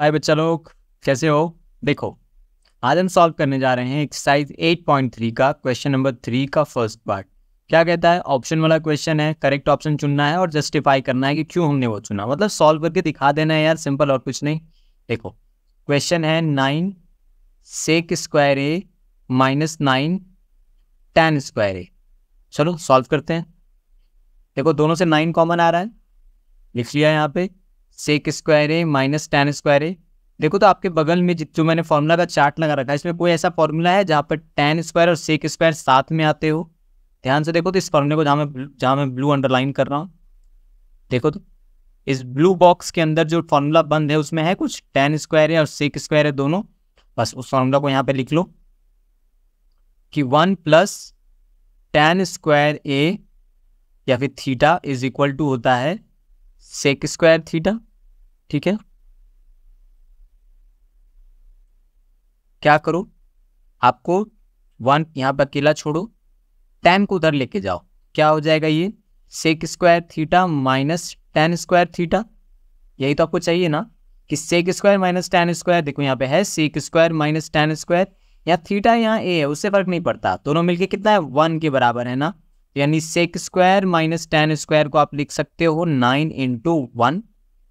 हाय बच्चा लोग कैसे हो देखो आज हम सॉल्व करने जा रहे हैं एक्सरसाइज 8.3 का क्वेश्चन नंबर थ्री का फर्स्ट पार्ट क्या कहता है ऑप्शन वाला क्वेश्चन है करेक्ट ऑप्शन चुनना है और जस्टिफाई करना है कि क्यों हमने वो चुना मतलब सॉल्व करके दिखा देना है यार सिंपल और कुछ नहीं देखो क्वेश्चन है nine sec square A minus nine tan square A चलो सॉल्व करते हैं देखो दोनों से नाइन कॉमन आ रहा है लिख लिया यहाँ पे सेक स्क्वायर है माइनस टेन स्क्वायर है देखो तो आपके बगल में जो मैंने फॉर्मूला का चार्ट लगा रखा है इसमें कोई ऐसा फॉर्मूला है जहाँ पर टेन स्क्वायर और सेक स्क्वायर साथ में आते हो ध्यान से देखो तो इस फॉर्मूले को जहाँ मैं जहाँ मैं ब्लू अंडरलाइन कर रहा हूँ देखो तो इस ब्लू बॉक्स के अंदर जो फॉर्मूला बंद है उसमें है कुछ टेन स्क्वायर है और सेक स्क्वायर है दोनों बस उस फॉर्मूला को यहाँ पे लिख लो कि one plus tan square A या फिर थीटा इज इक्वल टू होता है सेक स्क्वायर थीटा ठीक है क्या करो आपको वन यहां पर अकेला छोड़ो टेन को उधर लेके जाओ क्या हो जाएगा ये sec square theta minus tan square theta यही तो आपको चाहिए ना कि sec square minus tan square देखो यहाँ पे है sec square minus tan square या थीटा यहाँ ए है उससे फर्क नहीं पड़ता दोनों मिलके कितना है वन के बराबर है ना यानी sec square minus tan square को आप लिख सकते हो नाइन इंटू वन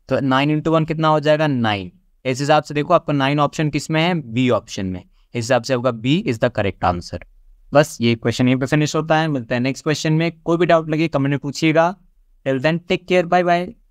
तो नाइन इंटू वन कितना हो जाएगा नाइन इस हिसाब से देखो आपका नाइन ऑप्शन किस में है बी ऑप्शन में इस हिसाब से आपका B is the correct answer बस ये क्वेश्चन यहीं पे फिनिश होता है मिलता है नेक्स्ट क्वेश्चन में कोई भी डाउट लगे कमेंट में पूछिएगा then take care bye bye